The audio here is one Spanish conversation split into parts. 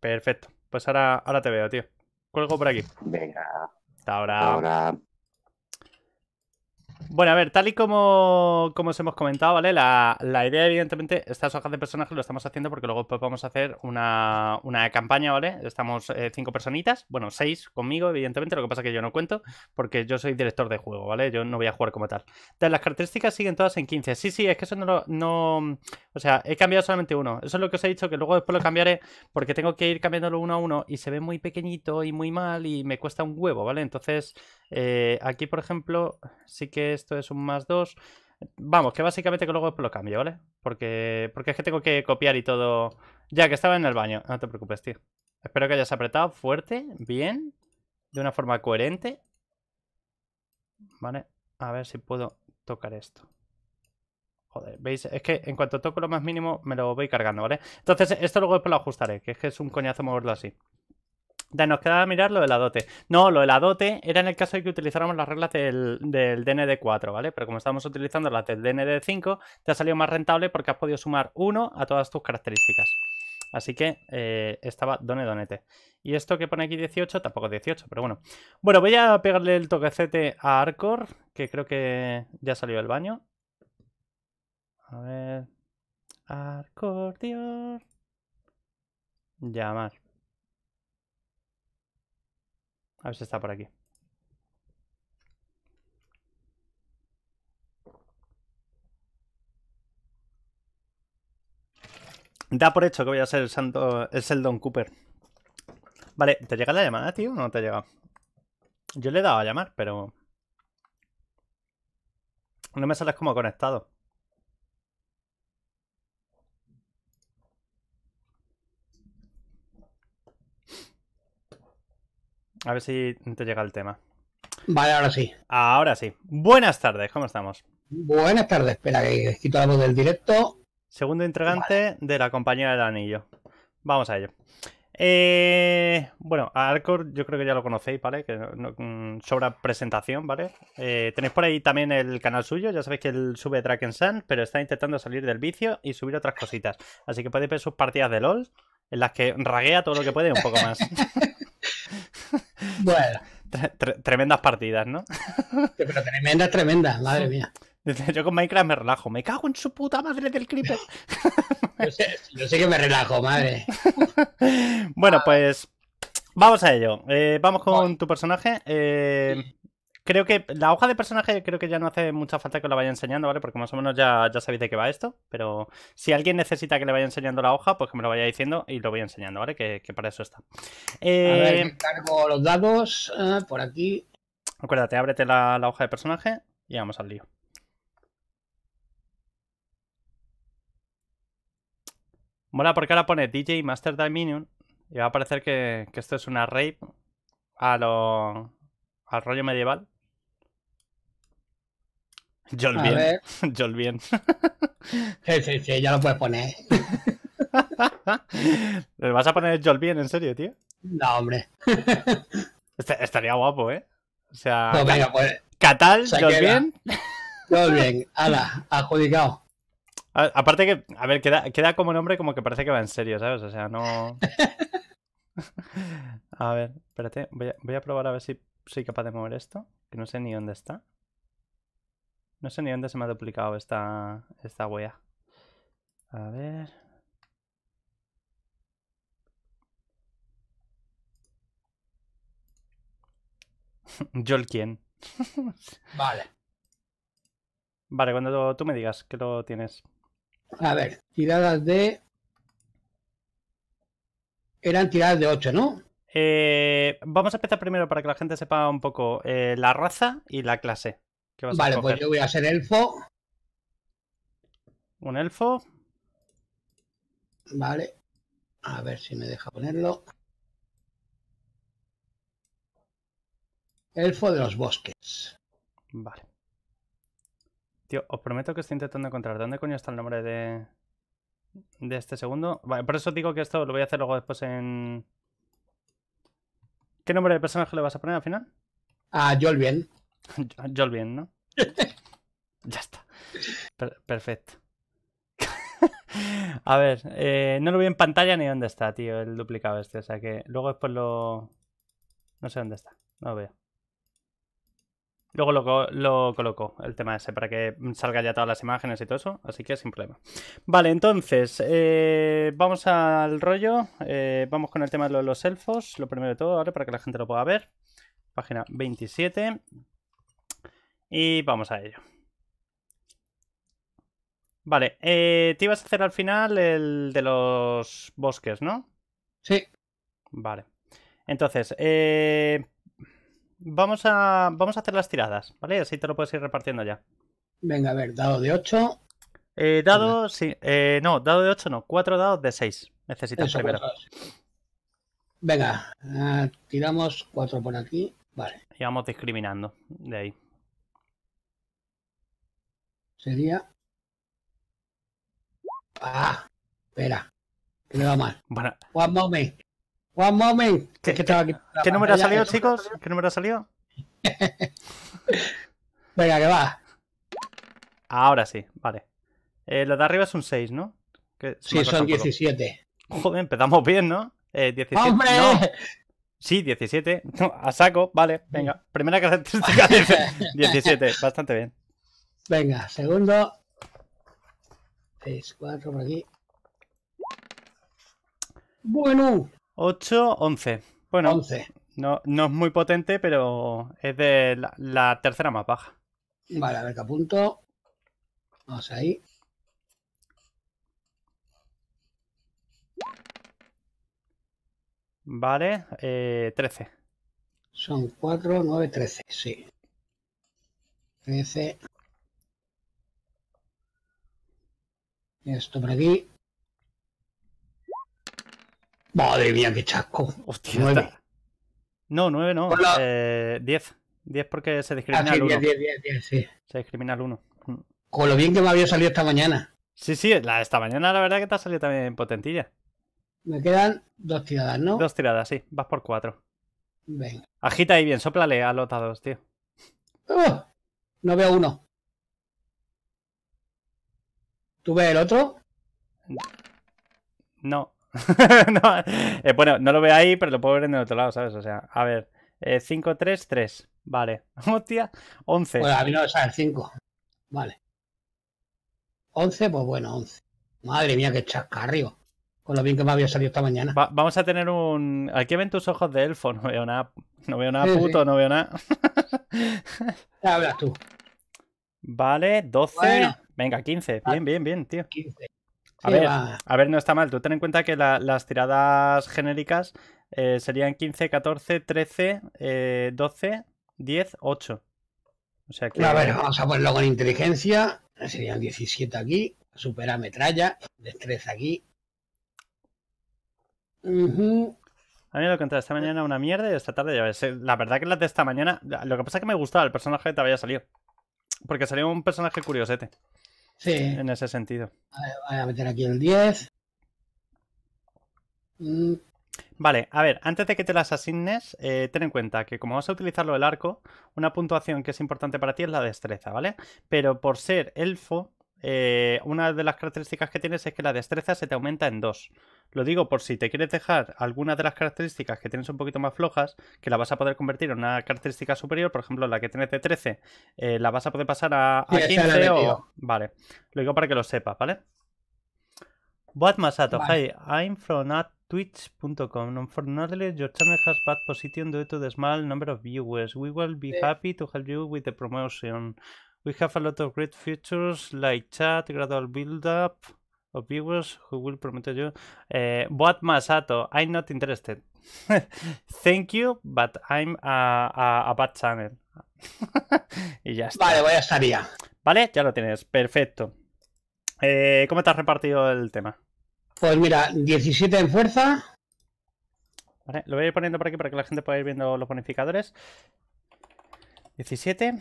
Perfecto. Pues ahora, ahora te veo, tío. Cuelgo por aquí. Venga. ahora. Bueno, a ver, tal y como, os hemos comentado, ¿vale? La, idea, evidentemente, estas hojas de personajes lo estamos haciendo porque luego pues, vamos a hacer una, campaña, ¿vale? Estamos eh, cinco personitas, bueno, seis conmigo, evidentemente, lo que pasa es que yo no cuento porque yo soy director de juego, ¿vale? Yo no voy a jugar como tal. Entonces, las características siguen todas en 15. Sí, sí, es que eso no lo... No, o sea, he cambiado solamente uno. Eso es lo que os he dicho, que luego después lo cambiaré porque tengo que ir cambiándolo uno a uno y se ve muy pequeñito y muy mal y me cuesta un huevo, ¿vale? Entonces, eh, aquí, por ejemplo, sí que es esto es un más dos. Vamos, que básicamente que luego lo cambio, ¿vale? Porque, porque es que tengo que copiar y todo. Ya, que estaba en el baño. No te preocupes, tío. Espero que hayas apretado fuerte, bien, de una forma coherente. Vale, a ver si puedo tocar esto. Joder, ¿veis? Es que en cuanto toco lo más mínimo me lo voy cargando, ¿vale? Entonces esto luego después lo ajustaré, que es que es un coñazo moverlo así. Ya nos quedaba mirar lo de la dote. No, lo de la dote era en el caso de que utilizáramos las reglas del, del DND4, ¿vale? Pero como estamos utilizando las del DND5, te ha salido más rentable porque has podido sumar uno a todas tus características. Así que eh, estaba done donete. Y esto que pone aquí 18, tampoco 18, pero bueno. Bueno, voy a pegarle el toquecete a Arcor, que creo que ya salió del baño. A ver... Arcor, Ya Llamar. A ver si está por aquí. Da por hecho que voy a ser el santo. el Don Cooper. Vale, ¿te llega la llamada, tío? No te llega. Yo le he dado a llamar, pero. No me sales como conectado. A ver si te llega el tema. Vale, ahora sí. Ahora sí. Buenas tardes, ¿cómo estamos? Buenas tardes, espera que quito la voz del directo. Segundo integrante de la compañía del anillo. Vamos a ello. Eh, bueno, a Arcor yo creo que ya lo conocéis, ¿vale? Que no, mm, sobra presentación, ¿vale? Eh, tenéis por ahí también el canal suyo, ya sabéis que él sube Draken Sun, pero está intentando salir del vicio y subir otras cositas. Así que podéis ver sus partidas de LOL, en las que raguea todo lo que puede un poco más. Bueno. tremendas partidas, ¿no? Pero tremendas, tremendas, madre mía. Yo con Minecraft me relajo, me cago en su puta madre del creeper. yo, sé, que me relajo, madre. bueno, pues vamos a ello. Eh, vamos con tu personaje. Eh, Creo que la hoja de personaje creo que ya no hace mucha falta que la vaya enseñando, ¿vale? Porque más o menos ya, ya sabéis de qué va esto. Pero si alguien necesita que le vaya enseñando la hoja, pues que me lo vaya diciendo y lo voy enseñando, ¿vale? Que, para eso está. A eh, cargo los dados ah, por aquí. Acuérdate, ábrete la, hoja de personaje y vamos al lío. Mola porque ahora pone DJ Master Dominion y va a parecer que, que esto es una rape a lo, al rollo medieval. Joel bien. Sí, sí, sí, ya lo puedes poner. ¿Le vas a poner Joel bien, en serio, tío? No, hombre. Este, estaría guapo, ¿eh? O sea. No, pues venga, pues, Catal, Jol bien. bien, ala, adjudicado. aparte que, a ver, queda, como nombre como que parece que va en serio, ¿sabes? O sea, no. A ver, espérate, voy a probar a ver si soy capaz de mover esto, que no sé ni dónde está. No sé ni dónde se me ha duplicado esta, esta wea. A ver... Jolkien. vale. Vale, cuando tú me digas que lo tienes. A ver, tiradas de... Eran tiradas de 8, ¿no? Eh, vamos a empezar primero para que la gente sepa un poco eh, la raza y la clase vale, pues yo voy a ser elfo. Un elfo. Vale. A ver si me deja ponerlo. Elfo de los bosques. Vale. Tío, os prometo que estoy intentando encontrar. ¿Dónde coño está el nombre de, de este segundo? Vale, por eso digo que esto lo voy a hacer luego después en... ¿Qué nombre de personaje le vas a poner al final? A ah, Jolvien. Yo bien, ¿no? ya está. perfecto. a ver, eh, no lo vi en pantalla ni dónde está, tío, el duplicado este. O sea que luego después lo... No sé dónde está, no lo veo. Luego lo, lo, coloco, el tema ese, para que salga ya todas las imágenes y todo eso, así que sin problema. Vale, entonces, eh, vamos al rollo, eh, vamos con el tema de los elfos, lo primero de todo, ahora Para que la gente lo pueda ver. Página 27, y vamos a ello. Vale, eh, te ibas a hacer al final el de los bosques, ¿no? Sí. Vale. Entonces, eh, vamos, a, vamos a hacer las tiradas, ¿vale? Así te lo puedes ir repartiendo ya. Venga, a ver, dado de 8. Eh, dado, sí, eh, no, dado de 8 no, cuatro dados de 6. Necesitas primero. Venga, ah, tiramos cuatro por aquí, vale. Y vamos discriminando de ahí sería... Ah, espera, que me va mal. One moment. One moment. ¿Qué, ¿Qué, qué, qué número ha salido, chicos? ¿Qué número ha salido? Venga, que va. Ahora sí, vale. Eh, lo de arriba es un 6, ¿no? Que sí, son 17. Joder, empezamos bien, ¿no? Eh, 17. ¡Hombre! Sí, 17. No, a saco, vale, venga. Primera característica 17, bastante bien. Venga, segundo. 6, 4 por aquí. Bueno. 8, 11. Bueno, 11. No, es muy potente, pero es de la, tercera más baja. Vale, a ver qué apunto. Vamos ahí. Vale, 13. Eh, Son 4, 9, 13, sí. 13. Esto por aquí. Madre mía, qué chasco. Hostia. No, nueve no. Eh, diez. Diez porque se discrimina el ah, uno. Se discrimina uno. Mm. Con lo bien que me había salido esta mañana. Sí, sí, la, esta mañana la verdad que te ha salido también potentilla. Me quedan dos tiradas, ¿no? Dos tiradas, sí. Vas por cuatro. Venga. Agita ahí bien, sóplale a los dos tío. ¡Oh! no veo uno. ¿Tú ves el otro? No. Eh, bueno, no lo veo ahí, pero lo puedo ver en el otro lado, ¿sabes? O sea, a ver. 5, 3, 3. Vale. Hostia, 11. Bueno, a mí no me sale 5. Vale. 11, pues bueno, 11. Madre mía, qué chascarrio. Con lo bien que me había salido esta mañana. vamos a tener un. Aquí ven tus ojos de elfo. No veo nada. No veo nada, puto. No veo nada. ya hablas tú. Vale, 12. Bueno. Venga, 15. Bien, bien, bien, tío. A ver, no está mal. Tú ten en cuenta que las tiradas genéricas eh, serían 15, 14, 13, 12, 10, 8. O sea que... A ver, vamos a ponerlo con inteligencia. Serían 17 aquí. Supera metralla. Destreza aquí. A mí lo conté esta mañana una mierda y esta tarde ya ves. Eh, la verdad que las de esta mañana. Lo que pasa es que me gustaba el personaje que te había salido. Porque salió un personaje curiosete. En ese sentido. voy a meter aquí el 10. Mm. Vale, a ver, antes de que te las asignes, eh, ten en cuenta que como vas a utilizarlo el arco, una puntuación que es importante para ti es la destreza, ¿vale? Pero por ser elfo, eh, una de las características que tienes es que la destreza se te aumenta en dos. Lo digo por si te quieres dejar alguna de las características que tienes un poquito más flojas, que la vas a poder convertir en una característica superior, por ejemplo, la que tienes de 13, eh, la vas a poder pasar a, 15 o... Vale, lo digo para que lo sepas, ¿vale? What Masato, I'm from twitch.com. Unfortunately, your channel has bad position due to the small number of viewers. We will be happy to help you with the promotion. We have a lot of great features like chat, gradual build-up of viewers who will promote you. Eh, what Masato, I'm not interested. Thank you, but I'm a, bad channel. y ya está. Vale, voy pues a estaría. Vale, ya lo tienes. Perfecto. Eh, ¿Cómo te has repartido el tema? Pues mira, 17 en fuerza. Vale, lo voy a ir poniendo por aquí para que la gente pueda ir viendo los bonificadores. 17.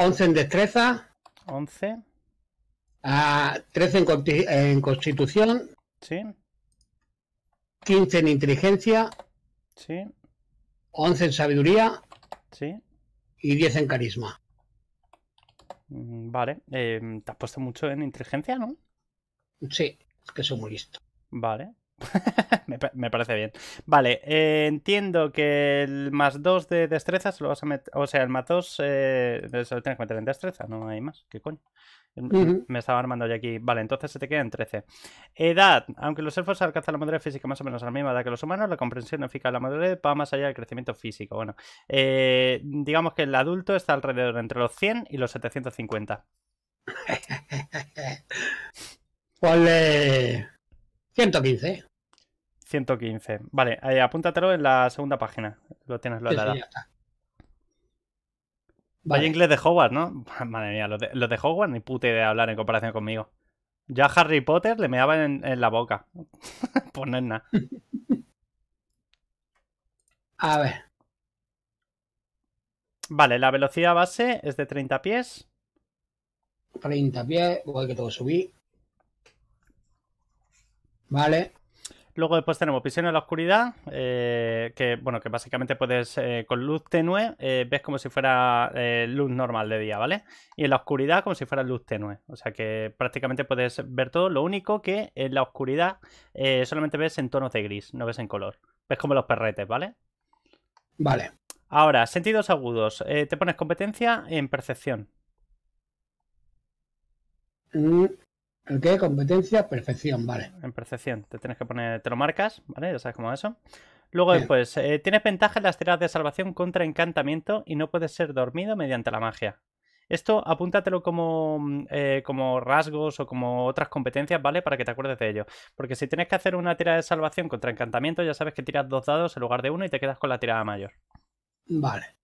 11 en destreza. 11. 13 en, constitución. Sí. 15 en inteligencia. 11 en sabiduría. Y 10 en carisma. Mm, vale. Eh, te has puesto mucho en inteligencia, ¿no? Sí, es que soy muy listo. Vale. me, parece bien. Vale, eh, entiendo que el más 2 de destreza se lo vas a meter. O sea, el más 2 eh, se lo tienes que meter en destreza, no hay más. ¿Qué coño? Eh, me estaba armando ya aquí. Vale, entonces se te queda en 13. Edad. Aunque los elfos alcanzan la madurez física más o menos a la misma edad que los humanos, la comprensión eficaz de la madurez va más allá del crecimiento físico. Bueno, digamos que el adulto está alrededor entre los 100 y los 750. es? 115. 115. Vale, eh, apúntatelo en la segunda página. Lo tienes, lo has dado Vaya inglés de Hogwarts, ¿no? Madre mía, los de, Hogwarts ni puta idea de hablar en comparación conmigo. Ya Harry Potter le me en, en la boca. pues no nada. A ver. Vale, la velocidad base es de 30 pies. 30 pies, igual que todo subir Vale. Luego después tenemos visión en la Oscuridad, eh, que bueno, que básicamente puedes eh, con luz tenue, eh, ves como si fuera luz normal de día, ¿vale? Y en la oscuridad como si fuera luz tenue. O sea que prácticamente puedes ver todo, lo único que en la oscuridad solamente ves en tonos de gris, no ves en color. Ves como los perretes, ¿vale? Vale. Ahora, sentidos agudos. te pones competencia en percepción. Mm, ¿El qué? Competencia, perfección, vale. En perfección, te tienes que poner, te lo marcas, ¿vale? Ya sabes cómo eso. Luego después, eh, tienes ventaja en las tiradas de salvación contra encantamiento y no puedes ser dormido mediante la magia. Esto apúntatelo como, mm, eh, como rasgos o como otras competencias, ¿vale? Para que te acuerdes de ello. Porque si tienes que hacer una tira de salvación contra encantamiento, ya sabes que tiras dos dados en lugar de uno y te quedas con la tirada mayor. Vale.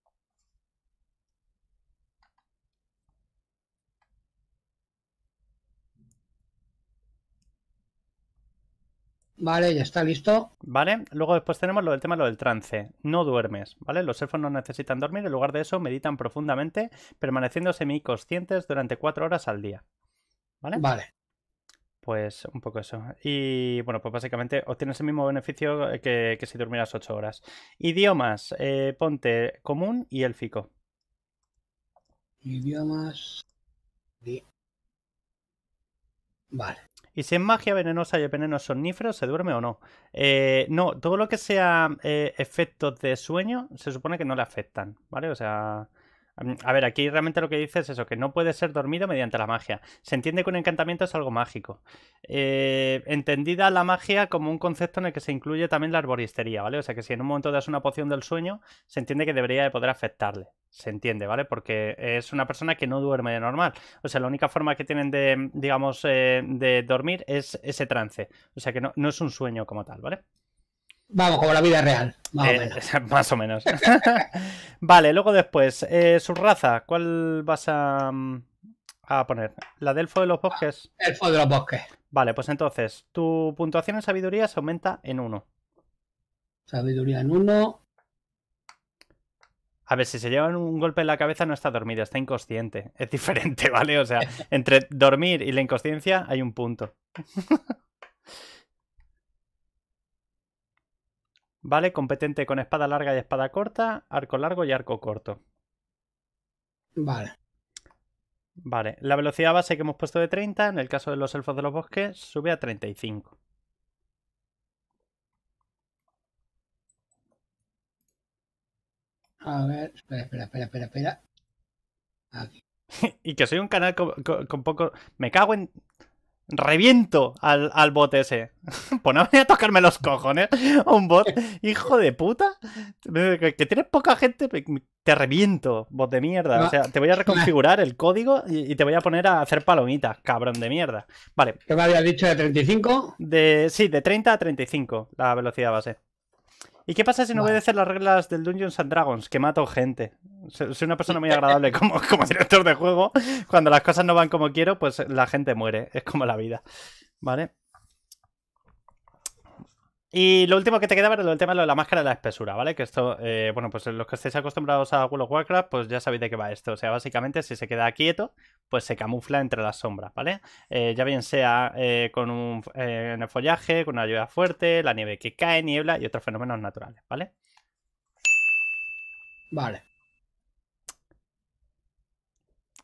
Vale, ya está listo. Vale, luego después tenemos lo del tema lo del trance. No duermes, ¿vale? Los elfos no necesitan dormir, en lugar de eso meditan profundamente, permaneciendo semiconscientes durante cuatro horas al día. ¿Vale? Vale. Pues un poco eso. Y bueno, pues básicamente obtienes el mismo beneficio que, si durmieras ocho horas. Idiomas, eh, ponte común y élfico. Idiomas. Vale. ¿Y si es magia venenosa y el veneno somnífero, se duerme o no? Eh, no, todo lo que sea eh, efectos de sueño se supone que no le afectan, ¿vale? O sea, Mm, a ver, aquí realmente lo que dice es eso, que no puede ser dormido mediante la magia. Se entiende que un encantamiento es algo mágico. Eh, entendida la magia como un concepto en el que se incluye también la arboristería, ¿vale? O sea que si en un momento das una poción del sueño, se entiende que debería de poder afectarle. Se entiende, ¿vale? Porque es una persona que no duerme de normal. O sea, la única forma que tienen de, digamos, eh, de dormir es ese trance. O sea que no es un sueño como tal, ¿vale? Vamos, como la vida real. Más o eh, menos. vale, luego después, eh, su raza, ¿cuál vas a, mm, a poner? ¿La delfo de los bosques? El elfo de los bosques. Vale, pues entonces, tu puntuación en sabiduría se aumenta en uno Sabiduría en uno A ver, si se llevan un golpe en la cabeza no está dormido, está inconsciente. Es diferente, ¿vale? O sea, entre dormir y la inconsciencia hay un punto. Vale, competente con espada larga y espada corta, arco largo y arco corto. Vale. Vale, la velocidad base que hemos puesto de 30, en el caso de los elfos de los bosques, sube a 35. A ver, espera, espera, espera, espera, espera. y que soy un canal con, poco... Me cago en reviento al, al bot ese. pues a tocarme los cojones. Un bot, hijo de puta. Que tienes poca gente, te reviento, bot de mierda. O sea, te voy a reconfigurar el código y, te voy a poner a hacer palomitas, cabrón de mierda. Vale. ¿Qué me habías dicho de 35? De, sí, de 30 a 35, la velocidad base. ¿Y qué pasa si no obedeces las reglas del Dungeons and Dragons? Que mato gente. Soy una persona muy agradable como, como director de juego. Cuando las cosas no van como quiero, pues la gente muere. Es como la vida. ¿Vale? Y lo último que te queda para el tema de la máscara de la espesura, ¿vale? Que esto, eh, bueno, pues los que estéis acostumbrados a World of Warcraft, pues ya sabéis de qué va esto. O sea, básicamente si se queda quieto, pues se camufla entre las sombras, ¿vale? Eh, ya bien sea eh, con un el follaje, con una lluvia fuerte, la nieve que cae, niebla y otros fenómenos naturales, ¿vale? Vale.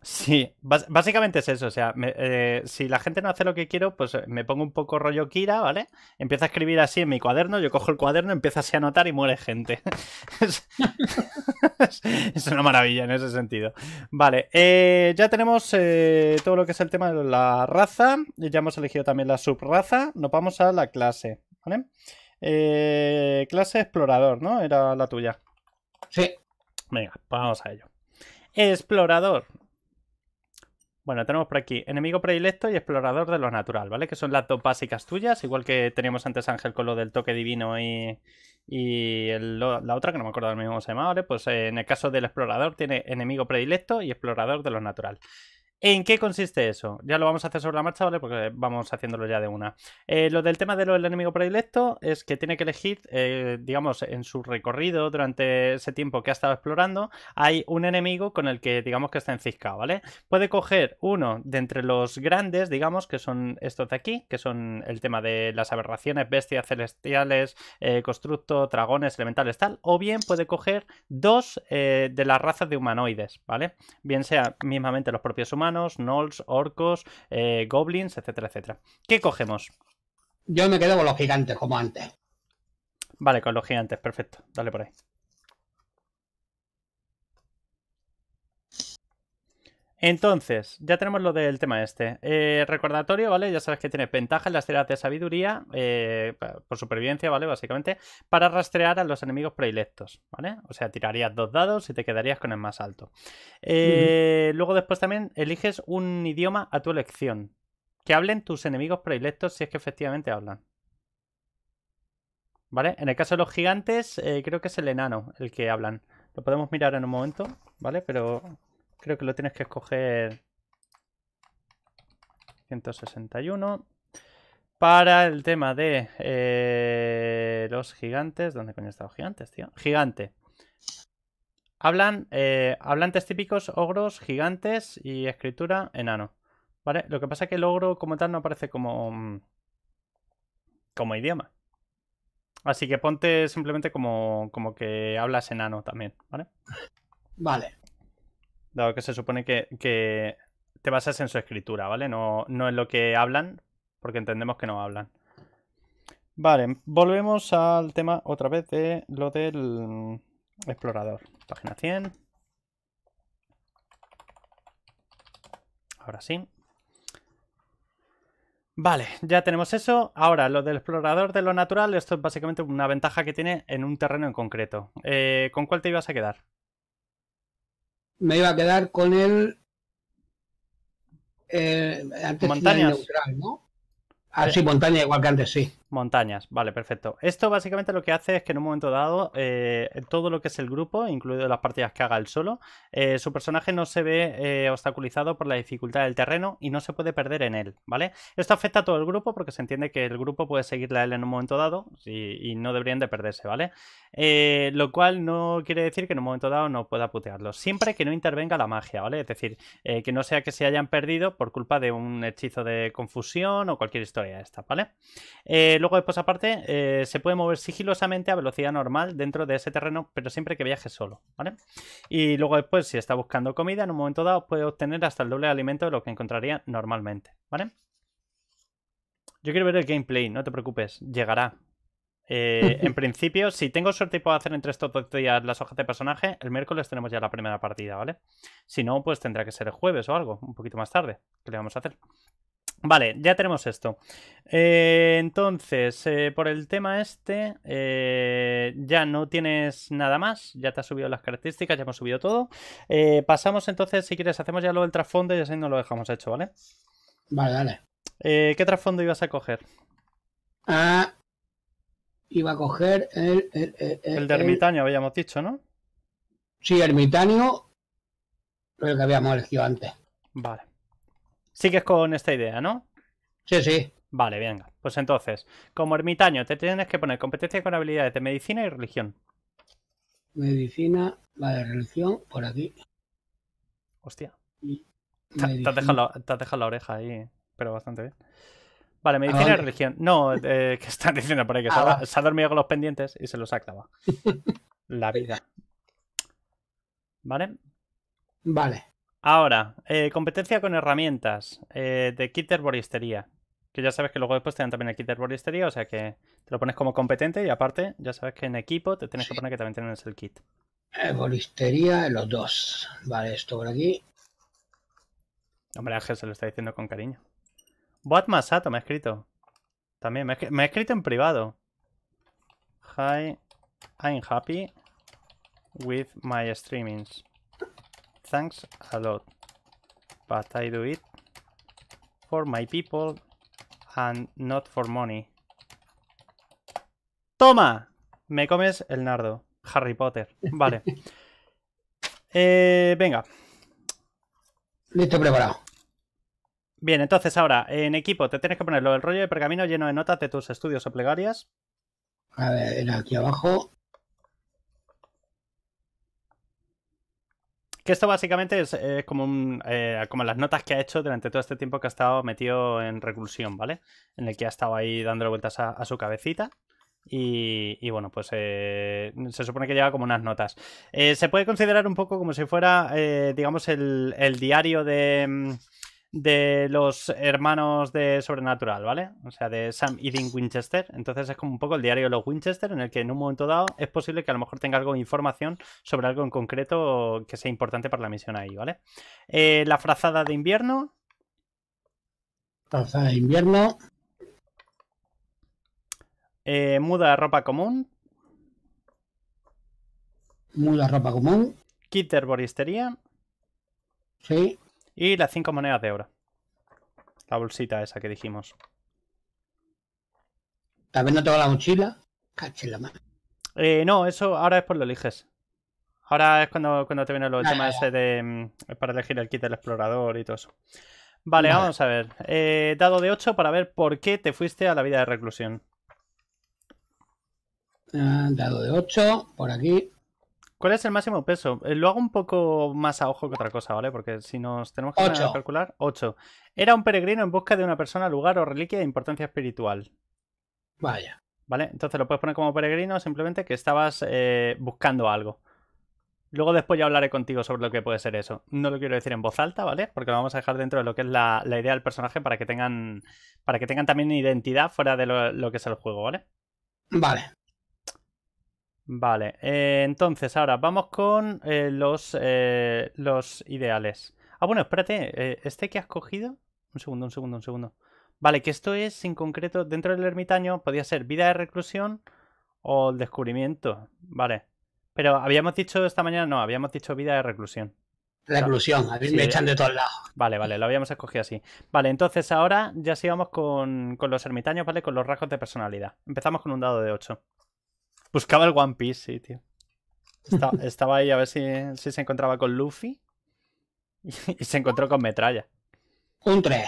Sí, básicamente es eso. O sea, eh, si la gente no hace lo que quiero, pues eh, me pongo un poco rollo Kira, ¿vale? Empieza a escribir así en mi cuaderno, yo cojo el cuaderno, empieza así a anotar y muere gente. es, una maravilla en ese sentido. Vale, eh, ya tenemos todo lo que es el tema de la raza. Ya hemos elegido también la subraza. Nos vamos a la clase, ¿vale? clase explorador, ¿no? Era la tuya. Sí. Venga, vamos a ello. Explorador. Bueno, tenemos por aquí enemigo predilecto y explorador de lo natural, ¿vale? Que son las dos básicas tuyas, igual que teníamos antes Ángel con lo del toque divino y, y la otra, que no me acuerdo del mismo se llamaba, ¿vale? Pues eh, en el caso del explorador tiene enemigo predilecto y explorador de lo natural. ¿En qué consiste eso? Ya lo vamos a hacer sobre la marcha, ¿vale? Porque vamos haciéndolo ya de una. Eh, lo del tema del enemigo predilecto es que tiene que elegir, eh, digamos, en su recorrido durante ese tiempo que ha estado explorando, hay un enemigo con el que, digamos, que está enciscado, ¿vale? Puede coger uno de entre los grandes, digamos, que son estos de aquí, que son el tema de las aberraciones, bestias celestiales, eh, constructo, dragones, elementales, tal, o bien puede coger dos de las razas de humanoides, ¿vale? Bien sea mismamente los propios humanos, Knolls, orcos, eh, goblins, etcétera, etcétera. ¿Qué cogemos? Yo me quedo con los gigantes, como antes. Vale, con los gigantes, perfecto. Dale por ahí. Entonces, ya tenemos lo del tema este. Eh, recordatorio, ¿vale? Ya sabes que tiene ventaja en las tiradas de sabiduría, eh, por supervivencia, ¿vale? Básicamente, para rastrear a los enemigos predilectos, ¿vale? O sea, tirarías dos dados y te quedarías con el más alto. Eh, luego después también eliges un idioma a tu elección. Que hablen tus enemigos predilectos si es que efectivamente hablan. ¿Vale? En el caso de los gigantes, creo que es el enano el que hablan. Lo podemos mirar en un momento, ¿vale? Pero Creo que lo tienes que escoger 161. Para el tema de eh, los gigantes. ¿Dónde coño están los gigantes, tío? Gigante. Hablan eh, hablantes típicos, ogros, gigantes y escritura enano. ¿Vale? Lo que pasa es que el ogro como tal no aparece como, mm, como idioma. Así que ponte simplemente como, como que hablas enano también, ¿vale? Vale dado que se supone que, te basas en su escritura, ¿vale? No, no en lo que hablan, porque entendemos que no hablan. Vale, volvemos al tema otra vez de lo del explorador. Página 100. Ahora sí. Vale, ya tenemos eso. Ahora, lo del explorador de lo natural, esto es básicamente una ventaja que tiene en un terreno en concreto. Eh, ¿Con cuál te ibas a quedar? me iba a quedar con el. Montaña eh, antes Neutral, ¿no? Ah, sí, montaña igual que antes, sí. Montañas, vale, perfecto. Esto básicamente lo que hace es que en un momento dado, eh, todo lo que es el grupo, incluido las partidas que haga él solo, eh, su personaje no se ve eh, obstaculizado por la dificultad del terreno y no se puede perder en él, ¿vale? Esto afecta a todo el grupo porque se entiende que el grupo puede seguirle a él en un momento dado y, y no deberían de perderse, ¿vale? lo cual no quiere decir que en un momento dado no pueda putearlo, siempre que no intervenga la magia, ¿vale? Es decir, que no sea que se hayan perdido por culpa de un hechizo de confusión o cualquier historia de esta, ¿vale? luego, después, pues, aparte, eh, se puede mover sigilosamente a velocidad normal dentro de ese terreno, pero siempre que viaje solo, ¿vale? Y luego, después, si está buscando comida, en un momento dado puede obtener hasta el doble de alimento de lo que encontraría normalmente, ¿vale? Yo quiero ver el gameplay, no te preocupes, llegará. Eh, en principio, si tengo suerte y puedo hacer entre estos dos días las hojas de personaje, el miércoles tenemos ya la primera partida, ¿vale? Si no, pues tendrá que ser el jueves o algo, un poquito más tarde. ¿Qué le vamos a hacer? Vale, ya tenemos esto. Eh, entonces, eh, por el tema este, eh, ya no tienes nada más, ya te has subido las características, ya hemos subido todo. pasamos entonces, si quieres, hacemos ya lo el trasfondo y así no lo dejamos hecho, ¿vale? Vale, dale. ¿Qué trasfondo ibas a coger? Ah, iba a coger el... El, de ermitaño, habíamos dicho, ¿no? Sí, ermitaño, el que habíamos elegido antes. Vale. Sigues con esta idea, ¿no? Sí, sí. Vale, venga. Pues entonces, como ermitaño, te tienes que poner competencia con habilidades de medicina y religión. Medicina, vale, religión, por aquí. Hostia. Te, has dejado la, oreja ahí, pero bastante bien. Vale, ah, medicina y religión. No, eh, qué que están diciendo por ahí que ah, se, ha, dormido con los pendientes y se los ha clavado. la vida. ¿Vale? Vale. Ahora, eh, competencia con herramientas eh, de kit boristería. Que ya sabes que luego después te dan también el kit boristería, o sea que te lo pones como competente y aparte ya sabes que en equipo te tienes que poner que también tienes el kit. boristería, los dos. Vale, esto por aquí. Hombre, Ángel se lo está diciendo con cariño. Boat Masato me ha escrito. También me me ha escrito en privado. Hi, I'm happy with my streamings thanks a lot, but I do it for my people and not for money. ¡Toma! Me comes el nardo. Harry Potter. Vale. Eh, venga. Listo, preparado. Bien, entonces ahora, en equipo, te tienes que ponerlo del rollo de pergamino lleno de notas de tus estudios o plegarias. A ver, aquí abajo. Que esto básicamente es, eh, como, eh, como las notas que ha hecho durante todo este tiempo que ha estado metido en reclusión, ¿vale? En el que ha estado ahí dándole vueltas a, su cabecita. Y, bueno, pues eh, se supone que lleva como unas notas. se puede considerar un poco como si fuera, digamos, el, diario de... Mm, de los hermanos de Sobrenatural, ¿vale? O sea, de Sam y Dean Winchester. Entonces es como un poco el diario de los Winchester, en el que en un momento dado es posible que a lo mejor tenga algo de información sobre algo en concreto que sea importante para la misión ahí, ¿vale? Eh, la frazada de invierno. Frazada de invierno. Muda eh, muda ropa común. Muda ropa común. Kit Sí. Y las cinco monedas de oro. La bolsita esa que dijimos. ¿También no tengo la mochila? Cache la mano. Eh, no, eso ahora es por lo eliges. Ahora es cuando, cuando te viene los ah, temas de. Mm, para elegir el kit del explorador y todo eso. Vale, vamos a ver. Eh, dado de 8 para ver por qué te fuiste a la vida de reclusión. Ah, dado de 8, por aquí. ¿Cuál es el máximo peso? Eh, lo hago un poco más a ojo que otra cosa, ¿vale? Porque si nos tenemos que calcular, 8. Era un peregrino en busca de una persona, lugar o reliquia de importancia espiritual. Vaya. ¿Vale? Entonces lo puedes poner como peregrino, simplemente que estabas eh, buscando algo. Luego después ya hablaré contigo sobre lo que puede ser eso. No lo quiero decir en voz alta, ¿vale? Porque lo vamos a dejar dentro de lo que es la, idea del personaje para que tengan. Para que tengan también identidad fuera de lo, lo que es el juego, ¿vale? Vale. Vale, eh, entonces ahora vamos con eh, los, eh, los ideales. Ah, bueno, espérate, ¿este que has cogido? Un segundo, un segundo, un segundo. Vale, que esto es en concreto, dentro del ermitaño podía ser vida de reclusión o el descubrimiento. Vale, pero habíamos dicho esta mañana, no, habíamos dicho vida de reclusión. Reclusión, me echan de todos lados. Vale, vale, lo habíamos escogido así. Vale, entonces ahora ya sigamos con, con los ermitaños, ¿vale? Con los rasgos de personalidad. Empezamos con un dado de 8. Buscaba el One Piece, sí, tío. Estaba, ahí a ver si, se encontraba con Luffy. Y, se encontró con Metralla. Un 3.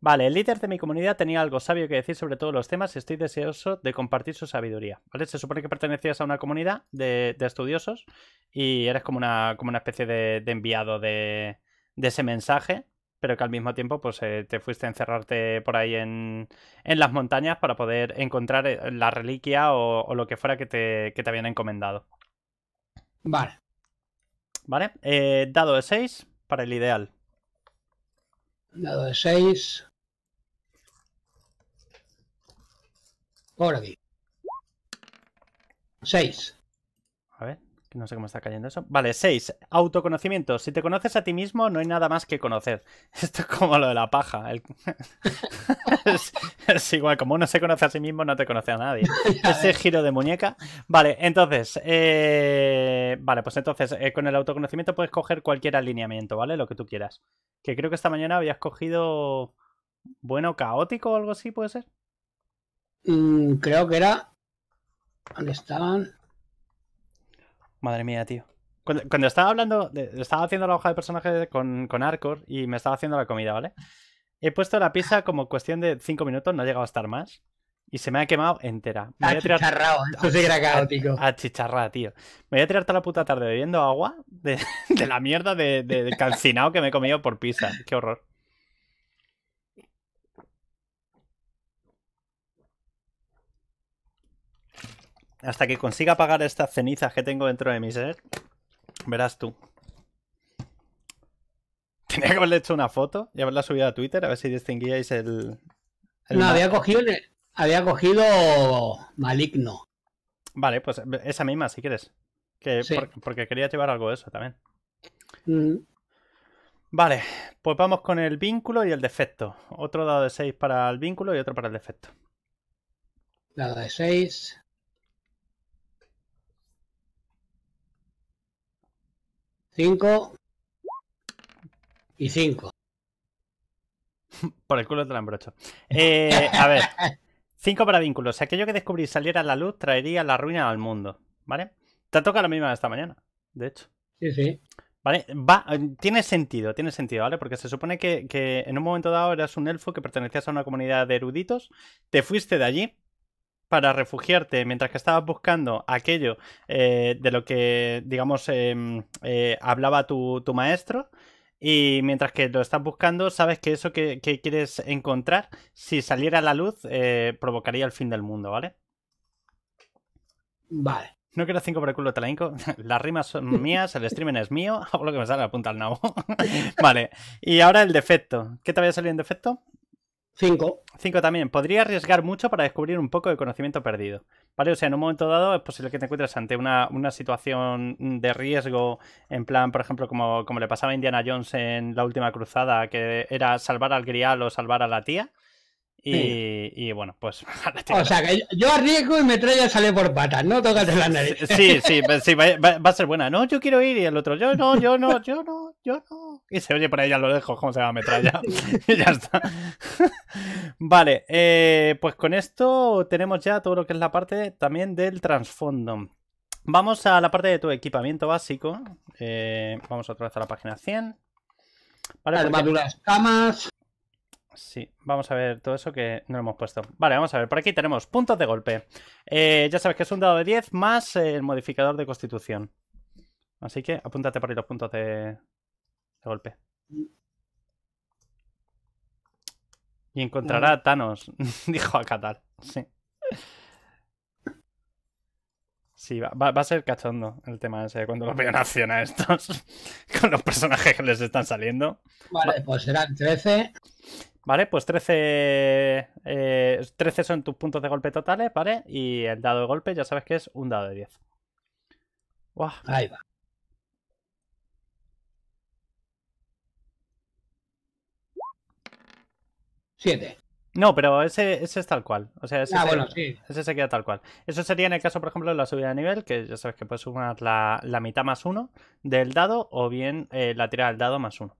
Vale, el líder de mi comunidad tenía algo sabio que decir sobre todos los temas y estoy deseoso de compartir su sabiduría. ¿Vale? Se supone que pertenecías a una comunidad de, estudiosos y eres como una, especie de, enviado de, ese mensaje pero que al mismo tiempo pues eh, te fuiste a encerrarte por ahí en, las montañas para poder encontrar eh, la reliquia o, lo que fuera que te, habían encomendado. Vale. Vale, eh, dado de 6 para el ideal. Dado de 6. Por aquí. 6. No sé cómo está cayendo eso. Vale, 6. Autoconocimiento. Si te conoces a ti mismo, no hay nada más que conocer. Esto es como lo de la paja. es, igual, como uno se conoce a sí mismo, no te conoce a nadie. Ese giro de muñeca. Vale, entonces. Eh, vale, pues entonces, eh, con el autoconocimiento puedes coger cualquier alineamiento, ¿vale? Lo que tú quieras. Que creo que esta mañana habías cogido. Bueno, caótico o algo así, ¿puede ser? Mm, creo que era. ¿Dónde estaban? Madre mía, tío. Cuando, cuando estaba hablando, estaba haciendo la hoja de personaje con, con Arcor y me estaba haciendo la comida, ¿vale? He puesto la pizza como cuestión de 5 minutos, no ha llegado a estar más. Y se me ha quemado entera. Me voy a ¿eh? tío. Me voy a tirar toda la puta tarde bebiendo agua de, la mierda de, de, de calcinado que me he comido por pizza. Qué horror. Hasta que consiga apagar estas cenizas que tengo dentro de mi ser, verás tú. Tenía que haberle hecho una foto y haberla subido a Twitter, a ver si distinguíais el. no, había cogido, había cogido maligno. Vale, pues esa misma, si quieres. Que, porque, quería llevar algo de eso también. Mm. Vale, pues vamos con el vínculo y el defecto. Otro dado de 6 para el vínculo y otro para el defecto. Dado de 6. 5 y 5. Por el culo te la embrocho. Eh, a ver, 5 para vínculos. Si aquello que descubrí saliera a la luz, traería la ruina al mundo. ¿Vale? Te toca la misma esta mañana, de hecho. Sí, sí. ¿Vale? Va, eh, tiene sentido, tiene sentido, ¿vale? Porque se supone que, que en un momento dado eras un elfo que pertenecías a una comunidad de eruditos, te fuiste de allí, para refugiarte mientras que estabas buscando aquello eh, de lo que, digamos, em, eh, hablaba tu, maestro. Y mientras que lo estás buscando, sabes que eso que, quieres encontrar, si saliera a la luz, eh, provocaría el fin del mundo, ¿vale? Vale. No quiero cinco por el culo, te la Las rimas son mías, el streaming es mío. Hago lo que me sale, apunta al nabo. vale. Y ahora el defecto. ¿Qué te había salido en defecto? Cinco. Cinco también. Podría arriesgar mucho para descubrir un poco de conocimiento perdido. ¿Vale? O sea, en un momento dado es posible que te encuentres ante una, situación de riesgo, en plan, por ejemplo, como, como le pasaba a Indiana Jones en la última cruzada, que era salvar al grial o salvar a la tía. Y, bueno, pues. O sea, que yo arriesgo y me sale por patas, ¿no? toques la nariz. Sí, sí, sí va, a ser buena. No, yo quiero ir y el otro, yo no, yo no, yo no, yo no. Y se oye por ahí, ya lo dejo, ¿cómo se llama metralla? y ya está. vale, eh, pues con esto tenemos ya todo lo que es la parte también del trasfondo. Vamos a la parte de tu equipamiento básico. Eh, vamos otra vez a la página 100. Vale, Armaduras, camas. Sí, vamos a ver todo eso que no lo hemos puesto. Vale, vamos a ver. Por aquí tenemos puntos de golpe. Eh, ya sabes que es un dado de 10 más el modificador de constitución. Así que apúntate por ahí los puntos de, golpe. Y encontrará a Thanos, dijo a Sí. Sí, va, a ser cachondo el tema ese cuando lo vean acción a estos con los personajes que les están saliendo. Vale, pues serán 13. ¿Vale? Pues 13, eh, son tus puntos de golpe totales, ¿vale? Y el dado de golpe ya sabes que es un dado de 10. Ahí va. Siete. No, pero ese, es tal cual. O sea, ese, ah, se, bueno, sí. ese se queda tal cual. Eso sería en el caso, por ejemplo, de la subida de nivel, que ya sabes que puedes sumar la, mitad más uno del dado o bien eh, la tirada del dado más uno.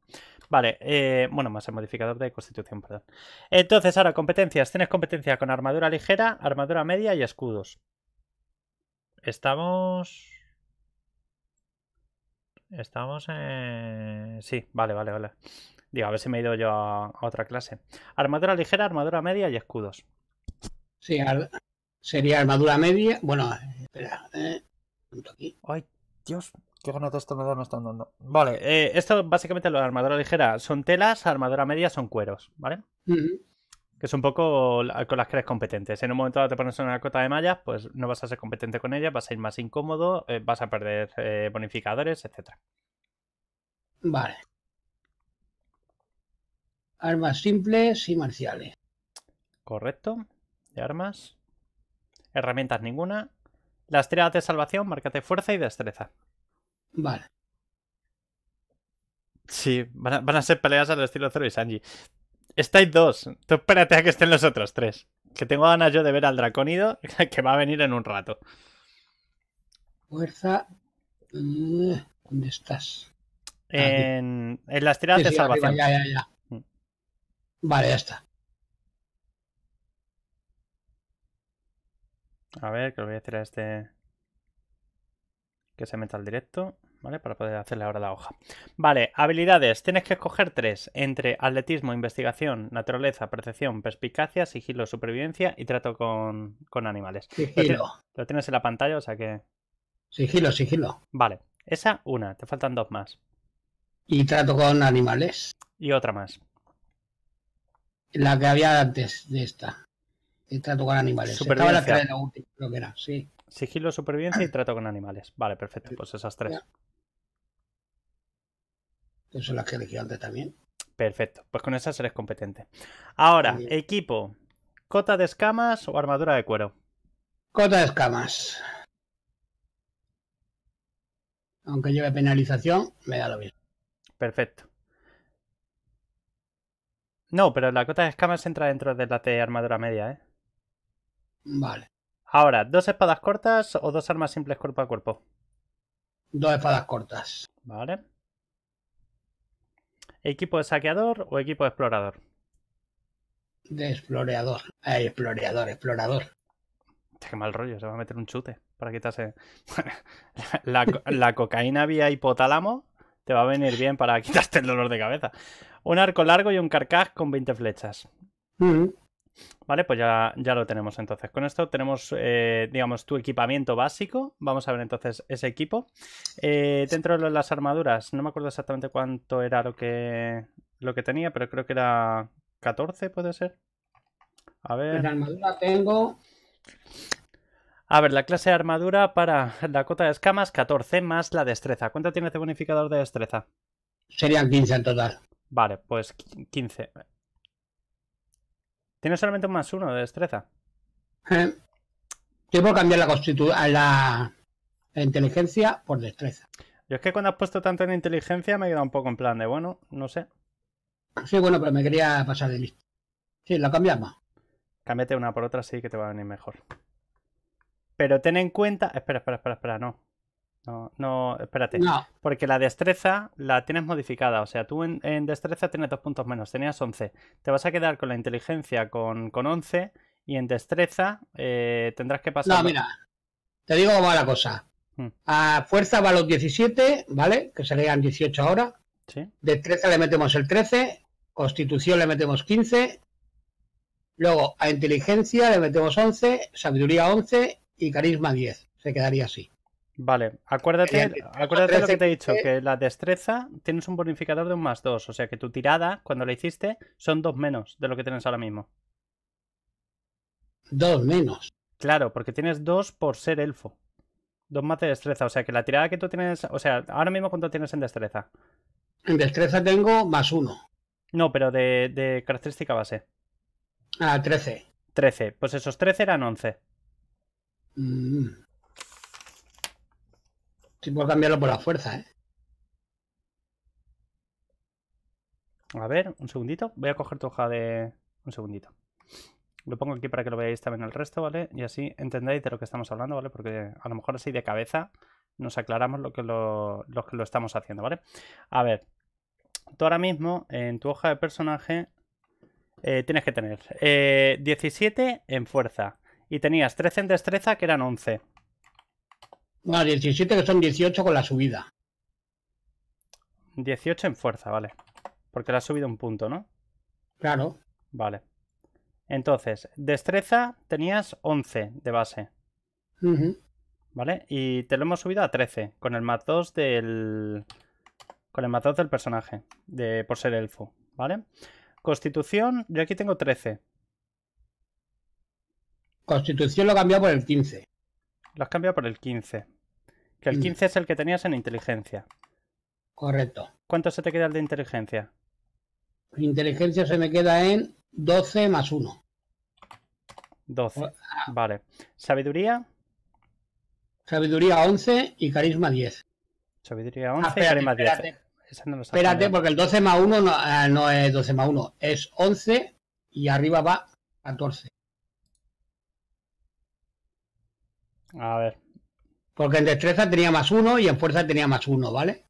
Vale, eh, bueno, más el modificador de constitución, perdón. Entonces, ahora, competencias. Tienes competencia con armadura ligera, armadura media y escudos. Estamos... Estamos en... Sí, vale, vale, vale. Digo, a ver si me he ido yo a, otra clase. Armadura ligera, armadura media y escudos. Sí, sería armadura media. Bueno, espera. Eh... Ay, Dios, Vale, eh, esto básicamente lo armadura ligera son telas, armadura media son cueros, ¿vale? Que es un poco con las que eres competente. Si en un momento dado te pones una cota de mallas, pues no vas a ser competente con ella, vas a ir más incómodo, eh, vas a perder eh, bonificadores, etc. Vale. Armas simples y marciales. Correcto. De armas. Herramientas ninguna. Las tiradas de salvación, márcate fuerza y destreza. Vale. Sí, van a, van a ser peleas al estilo Zoro y Sanji. Estáis dos. Tú espérate a que estén los otros tres. Que tengo ganas yo de ver al dracónido que va a venir en un rato. Fuerza. ¿Dónde estás? En, en las tiradas de salvación. Mm. Vale, ya está. A ver, que lo voy a a este que se meta al directo, ¿vale? Para poder hacerle ahora la hoja. Vale, habilidades. Tienes que escoger tres entre atletismo, investigación, naturaleza, percepción, perspicacia, sigilo, supervivencia y trato con, animales. Sigilo. Lo, tienes en la pantalla, o sea que... Sigilo, sigilo. Vale, esa una, te faltan dos más. Y trato con animales. Y otra más. La que había antes de esta. Y trato con animales. Estaba la era creo que era, sí. Sigilo, supervivencia y trato con animales. Vale, perfecto. Pues esas tres. Esas son las que elegí antes también. Perfecto. Pues con esas eres competente. Ahora, equipo. ¿Cota de escamas o armadura de cuero? Cota de escamas. Aunque lleve penalización, me da lo mismo. Perfecto. No, pero la cota de escamas entra dentro de la de armadura media, ¿eh? Vale. Ahora, ¿dos espadas cortas o dos armas simples cuerpo a cuerpo? Dos espadas cortas. Vale. ¿Equipo de saqueador o equipo de explorador? De explorador. explorador, explorador. Qué mal rollo, se va a meter un chute para quitarse. la, cocaína vía hipotálamo te va a venir bien para quitarte el dolor de cabeza. Un arco largo y un carcaj con 20 flechas. Mm. Vale, pues ya, ya lo tenemos entonces. Con esto tenemos, eh, digamos, tu equipamiento básico. Vamos a ver entonces ese equipo. Eh, dentro de las armaduras, no me acuerdo exactamente cuánto era lo que, lo que tenía, pero creo que era 14, puede ser. A ver. Pues la armadura tengo. A ver, la clase de armadura para la cota de escamas, 14 más la destreza. ¿Cuánto tiene de este bonificador de destreza? Serían 15 en total. Vale, pues 15. Tiene solamente un más uno de destreza. qué eh, puedo cambiar la, constitución la... inteligencia por destreza. Yo es que cuando has puesto tanto en inteligencia me he quedado un poco en plan de, bueno, no sé. Sí, bueno, pero me quería pasar de listo. Sí, la cambiamos. Cámbiate una por otra, sí que te va a venir mejor. Pero ten en cuenta. Espera, espera, espera, espera, no. No, no, espérate. Porque la destreza la tienes modificada. O sea, tú en, destreza tienes dos puntos menos, tenías 11. Te vas a quedar con la inteligencia con, con 11 y en destreza eh, tendrás que pasar. No, mira, te digo cómo va la cosa. Mm. A fuerza va los 17, ¿vale? Que serían 18 ahora. Sí. Destreza le metemos el 13, constitución le metemos 15, luego a inteligencia le metemos 11, sabiduría 11 y carisma 10. Se quedaría así. Vale, acuérdate, acuérdate lo que te he dicho, que la destreza tienes un bonificador de un más dos, o sea que tu tirada, cuando la hiciste, son dos menos de lo que tienes ahora mismo. Dos menos. Claro, porque tienes dos por ser elfo. Dos más de destreza, o sea que la tirada que tú tienes, o sea, ahora mismo cuánto tienes en destreza. En destreza tengo más uno. No, pero de, de característica base. Ah, 13. 13, pues esos 13 eran 11. Sí puedo cambiarlo por la fuerza, ¿eh? A ver, un segundito. Voy a coger tu hoja de... Un segundito. Lo pongo aquí para que lo veáis también el resto, ¿vale? Y así entendáis de lo que estamos hablando, ¿vale? Porque a lo mejor así de cabeza nos aclaramos lo que lo, estamos haciendo, ¿vale? A ver, tú ahora mismo en tu hoja de personaje eh, tienes que tener 17 eh, en fuerza y tenías 13 en destreza que eran 11. No, 17 que son 18 con la subida. 18 en fuerza, vale. Porque le ha subido un punto, ¿no? Claro. Vale. Entonces, destreza tenías 11 de base. ¿Vale? Y te lo hemos subido a 13 con el más 2 del. Con el más 2 del personaje. De... Por ser elfo. ¿Vale? Constitución, yo aquí tengo 13. Constitución lo he cambiado por el 15. Lo has cambiado por el 15. Que el 15 mm. es el que tenías en inteligencia. Correcto. ¿Cuánto se te queda el de inteligencia? Inteligencia se me queda en 12 más 1. 12. Ah. Vale. ¿Sabiduría? Sabiduría 11 y carisma 10. Sabiduría 11 ah, espérate, y carisma 10. espérate, porque el 12 más 1 no, eh, no es 12 más 1, es 11 y arriba va 14. A ver. Porque en destreza tenía más uno y en fuerza tenía más uno, ¿vale?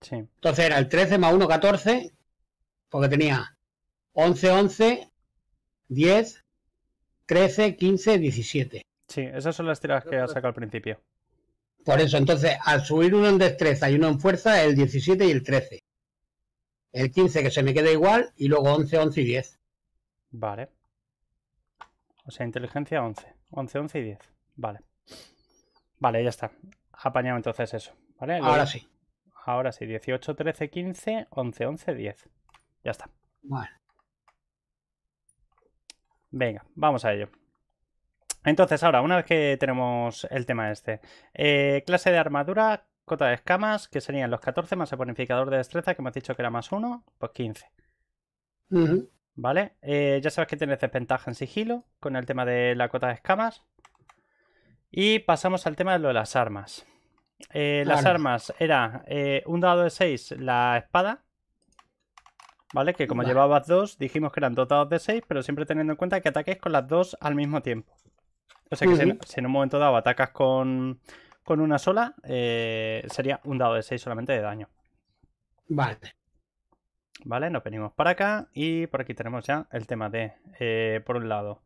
Sí. Entonces era el 13 más 1, 14. Porque tenía 11, 11, 10, 13, 15, 17. Sí, esas son las tiras que ha sacado al principio. Por eso, entonces, al subir uno en destreza y uno en fuerza, el 17 y el 13. El 15 que se me queda igual y luego 11, 11 y 10. Vale. O sea, inteligencia 11. 11, 11 y 10. Vale. Vale, ya está. Apañado entonces eso. ¿vale? ahora sí. Ahora sí, 18, 13, 15, 11, 11, 10. Ya está. Vale. Venga, vamos a ello. Entonces, ahora, una vez que tenemos el tema este, eh, clase de armadura, cota de escamas, que serían los 14 más el bonificador de destreza, que hemos dicho que era más 1, pues 15. ¿Vale? Eh, ya sabes que tienes desventaja en sigilo con el tema de la cota de escamas. Y pasamos al tema de lo de las armas. Eh, las armas era eh, un dado de 6 la espada, ¿vale? Que como llevabas dos, dijimos que eran dos dados de 6, pero siempre teniendo en cuenta que ataques con las dos al mismo tiempo. O sea que si, en un momento dado atacas con, una sola, eh, sería un dado de 6 solamente de daño. Vale. Vale, nos venimos para acá y por aquí tenemos ya el tema de, por un lado,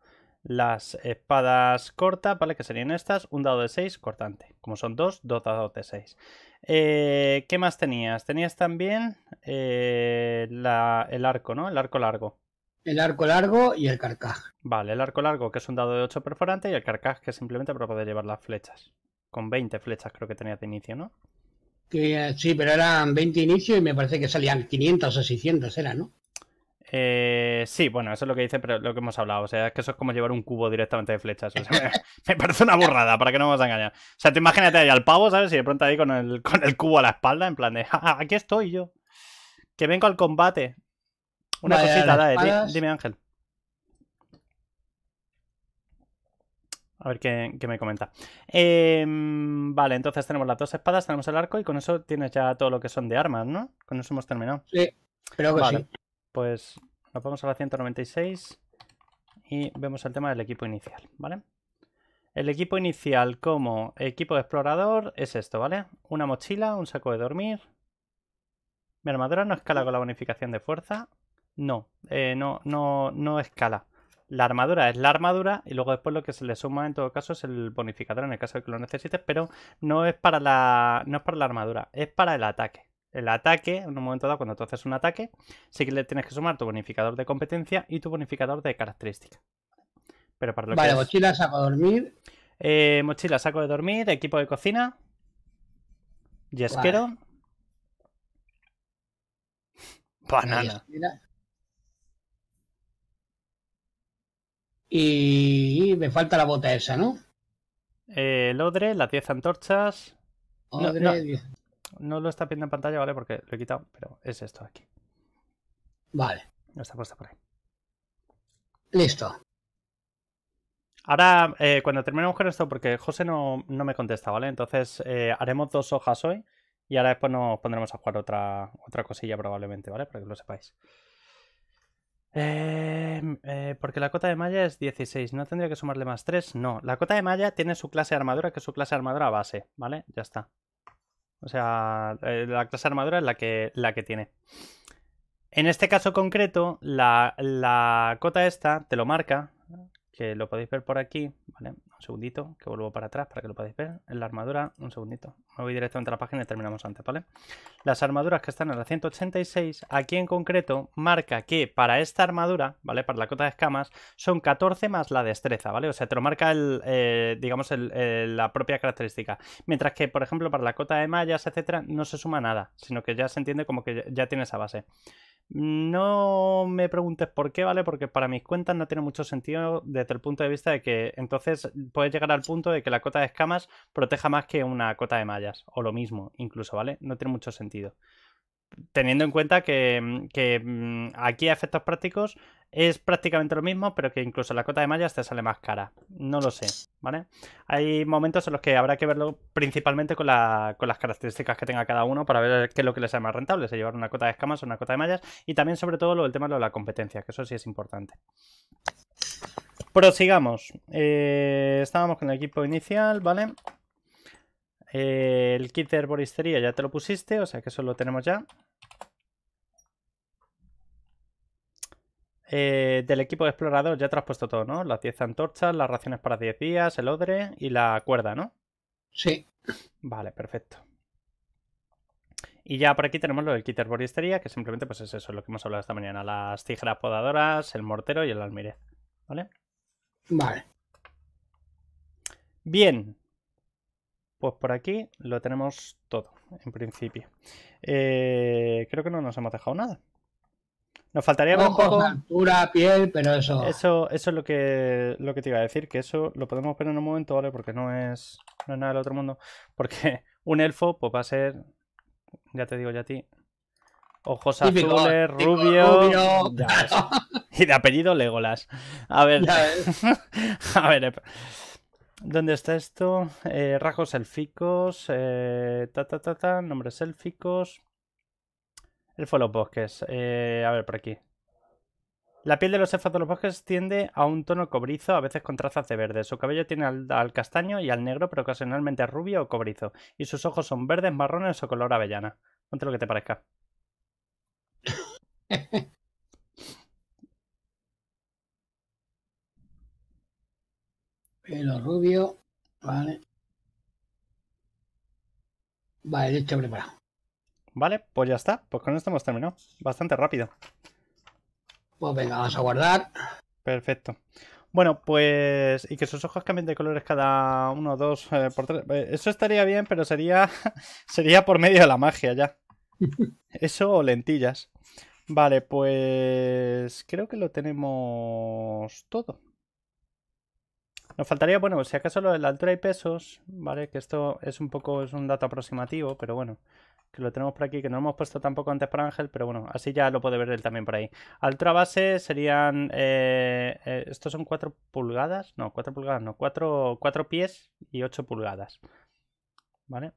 las espadas cortas, ¿vale? Que serían estas, un dado de 6 cortante. Como son dos, dos dados de 6. Eh, ¿Qué más tenías? Tenías también eh, el arco, ¿no? El arco largo. El arco largo y el carcaj. Vale, el arco largo que es un dado de 8 perforante y el carcaj que es simplemente para poder llevar las flechas. Con 20 flechas creo que tenías de inicio, ¿no? Eh, sí, pero eran 20 inicio y me parece que salían 500 o 600, era, ¿no? Eh, sí, bueno, eso es lo que dice, pero lo que hemos hablado. O sea, es que eso es como llevar un cubo directamente de flechas. me, parece una burrada, ¿para que no vamos a engañar? O sea, te imagínate ahí al pavo, ¿sabes? Y de pronto ahí con el, con el cubo a la espalda, en plan de, aquí estoy yo. Que vengo al combate. Una cosita, dale, dime Ángel. A ver qué, me comenta. Em, vale, entonces tenemos las dos espadas, tenemos el arco y con eso tienes ya todo lo que son de armas, ¿no? Con eso hemos terminado. Sí, creo que sí pues nos vamos a la 196 y vemos el tema del equipo inicial, ¿vale? El equipo inicial como equipo de explorador es esto, ¿vale? Una mochila, un saco de dormir. Mi armadura no escala con la bonificación de fuerza. No, eh, no, no, no escala. La armadura es la armadura y luego después lo que se le suma en todo caso es el bonificador en el caso de que lo necesites, pero no es para la, no es para la armadura, es para el ataque el ataque, en un momento dado, cuando tú haces un ataque, sí que le tienes que sumar tu bonificador de competencia y tu bonificador de característica. Pero para lo vale, mochila, saco de dormir. Eh, mochila, saco de dormir, equipo de cocina. Yesquero. Vale. Banana. Y me falta la bota esa, ¿no? Lodre, eh, el odre, las 10 antorchas. No lo está viendo en pantalla, ¿vale? Porque lo he quitado, pero es esto aquí. Vale. No está puesta por ahí. Listo. Ahora, eh, cuando terminemos con esto, porque José no, no me contesta, ¿vale? Entonces, eh, haremos dos hojas hoy y ahora después nos pondremos a jugar otra, otra cosilla probablemente, ¿vale? Para que lo sepáis. Em, eh, porque la cota de malla es 16, ¿no tendría que sumarle más 3? No, la cota de malla tiene su clase de armadura, que es su clase de armadura base, ¿vale? Ya está. O sea, eh, la clase armadura es la que, la que tiene. En este caso concreto, la, la cota esta te lo marca que lo podéis ver por aquí, ¿vale? Un segundito, que vuelvo para atrás para que lo podáis ver. En la armadura, un segundito. Me voy directamente a la página y terminamos antes, ¿vale? Las armaduras que están en la 186, aquí en concreto, marca que para esta armadura, ¿vale? Para la cota de escamas, son 14 más la destreza, ¿vale? O sea, te lo marca, el, eh, digamos, la propia característica. Mientras que, por ejemplo, para la cota de mallas, etcétera, no se suma nada, sino que ya se entiende como que ya tiene esa base. No me preguntes por qué, ¿vale? Porque para mis cuentas no tiene mucho sentido desde el punto de vista de que entonces puedes llegar al punto de que la cota de escamas proteja más que una cota de mallas, o lo mismo, incluso, ¿vale? No tiene mucho sentido teniendo en cuenta que, mm, mm, aquí a efectos prácticos es prácticamente lo mismo, pero que incluso la cota de mallas te sale más cara. No lo sé, ¿vale? Hay momentos en los que habrá que verlo principalmente con, las características que tenga cada uno para ver qué es lo que les sea más rentable, si llevar una cota de escamas o una cota de mallas, y también sobre todo lo, el tema de la competencia, que eso sí es importante. Prosigamos. Eh, estábamos con el equipo inicial, ¿vale? Eh, el kit de herboristería ya te lo pusiste, o sea que eso lo tenemos ya. Eh, del equipo de explorador ya te has puesto todo, ¿no? Las 10 antorchas, las raciones para 10 días, el odre y la cuerda, ¿no? Sí. Vale, perfecto. Y ya por aquí tenemos lo del kit que simplemente pues es eso, lo que hemos hablado esta mañana. Las tijeras podadoras, el mortero y el almirez. ¿Vale? Vale. Bien. Pues por aquí lo tenemos todo, en principio. Eh, creo que no nos hemos dejado nada. Nos faltaría un poco. altura, piel, pero eso. Eso, eso es lo que, lo que te iba a decir, que eso lo podemos ver en un momento, ¿vale? Porque no es, no nada del otro mundo. Porque un elfo, pues va a ser. Ya te digo ya a ti. Ojos azules, rubio. y de apellido Legolas. A ver. a ver. Eh, ¿Dónde está esto? Eh, rajos rasgos élficos. Eh, ta, ta, ta, ta, nombres élficos. El fue los bosques. Eh, a ver, por aquí. La piel de los elfos de los bosques tiende a un tono cobrizo, a veces con trazas de verde. Su cabello tiene al, castaño y al negro, pero ocasionalmente rubio o cobrizo. Y sus ojos son verdes, marrones o color avellana. Ponte lo que te parezca. Pelo rubio, vale. Vale, listo, preparado. Vale, pues ya está. Pues con esto hemos terminado. Bastante rápido. Pues venga, vamos a guardar. Perfecto. Bueno, pues. Y que sus ojos cambien de colores cada uno, dos, eh, por tres. Eh, eso estaría bien, pero sería. sería por medio de la magia ya. Eso o lentillas. Vale, pues. Creo que lo tenemos todo. Nos faltaría, bueno, si acaso lo de la altura y pesos, ¿vale? Que esto es un poco, es un dato aproximativo, pero bueno que lo tenemos por aquí, que no hemos puesto tampoco antes para Ángel, pero bueno, así ya lo puede ver él también por ahí. Altura base serían, eh, eh, estos son 4 pulgadas, no, 4 pulgadas, no, 4, pies y 8 pulgadas, ¿vale?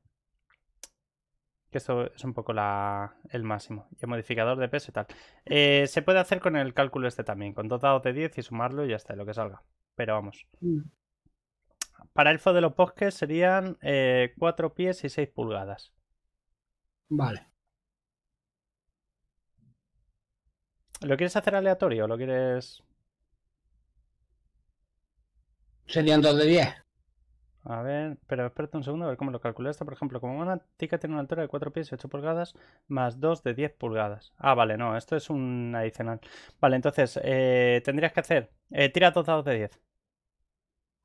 Que esto es un poco la, el máximo. Y el modificador de peso y tal. Eh, se puede hacer con el cálculo este también, con dos dados de 10 y sumarlo y ya está, lo que salga. Pero vamos. Mm. Para el elfo de los bosques serían 4 pies y 6 pulgadas. Vale. ¿Lo quieres hacer aleatorio o lo quieres...? Serían 2 de 10. A ver, pero espérate un segundo, a ver cómo lo calculo esto. Por ejemplo, como una tica tiene una altura de 4 pies y 8 pulgadas, más 2 de 10 pulgadas. Ah, vale, no, esto es un adicional. Vale, entonces, eh, tendrías que hacer... Eh, tira 2 dados de 10.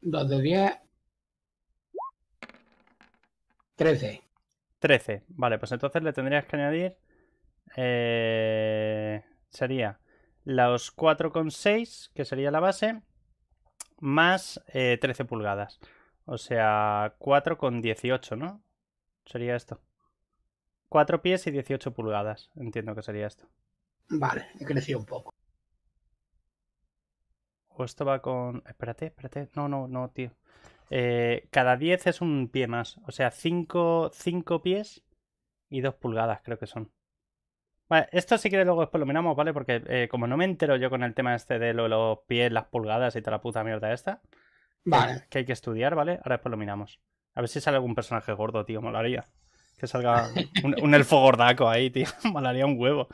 2 de 10. 13. 13. Vale, pues entonces le tendrías que añadir. Eh, sería los 4,6, que sería la base, más 13 eh, pulgadas. O sea, 4,18, ¿no? Sería esto. 4 pies y 18 pulgadas. Entiendo que sería esto. Vale, he crecido un poco. O esto va con. Espérate, espérate. No, no, no, tío. Eh, cada 10 es un pie más. O sea, 5 pies y 2 pulgadas creo que son. Vale, esto si quieres luego después lo miramos, ¿vale? Porque eh, como no me entero yo con el tema este de los pies, las pulgadas y toda la puta mierda esta. Vale. que hay que estudiar, ¿vale? Ahora después lo miramos. A ver si sale algún personaje gordo, tío, molaría. Que salga un, un elfo gordaco ahí, tío. Molaría un huevo.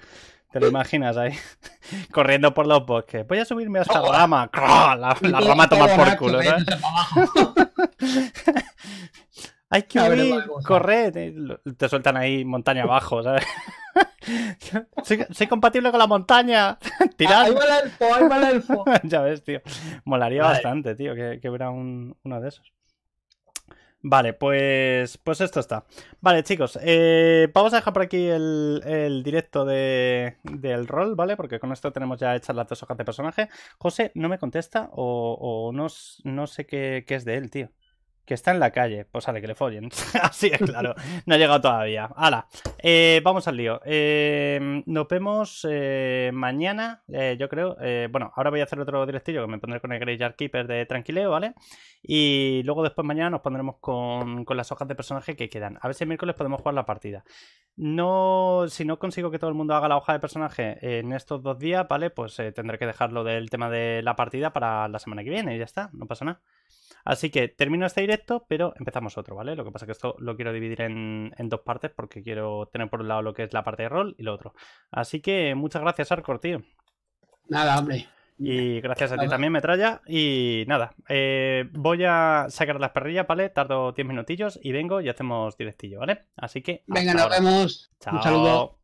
Te lo imaginas ahí, corriendo por los bosques. Voy a subirme hasta esta oh. rama. La, rama toma por culo, Hay que huir, correr. Eh, te sueltan ahí montaña abajo, ¿sabes? soy, compatible con la montaña. Ah, Tirad. Ahí va el elfo, ahí va el elfo. ya ves, tío. Molaría bastante, tío, que, que hubiera uno de esos. Vale, pues, pues esto está. Vale, chicos, eh, vamos a dejar por aquí el, el directo de, del rol, ¿vale? Porque con esto tenemos ya hechas las dos hojas de personaje. José no me contesta o, o no, no sé qué, qué es de él, tío. Que está en la calle. Pues sale que le follen. Así es, claro. No ha llegado todavía. Hala. Eh, vamos al lío. Em, nos vemos eh, mañana, eh, yo creo. bueno, ahora voy a hacer otro directillo que me pondré con el Jar Keeper de Tranquileo, ¿vale? Y luego después mañana nos pondremos con, con, las hojas de personaje que quedan. A ver si el miércoles podemos jugar la partida. No, si no consigo que todo el mundo haga la hoja de personaje en estos dos días, ¿vale? Pues tendré que dejarlo del tema de la partida para la semana que viene y ya está. No pasa nada. Así que termino este directo, pero empezamos otro, ¿vale? Lo que pasa es que esto lo quiero dividir en, dos partes porque quiero tener por un lado lo que es la parte de rol y lo otro. Así que muchas gracias, Arcor, tío. Nada, hombre. Y gracias a ti también, Metralla. Y nada, eh, voy a sacar las perrillas, ¿vale? Tardo 10 minutillos y vengo y hacemos directillo, ¿vale? Así que. Venga, nos vemos. Chao. Un saludo.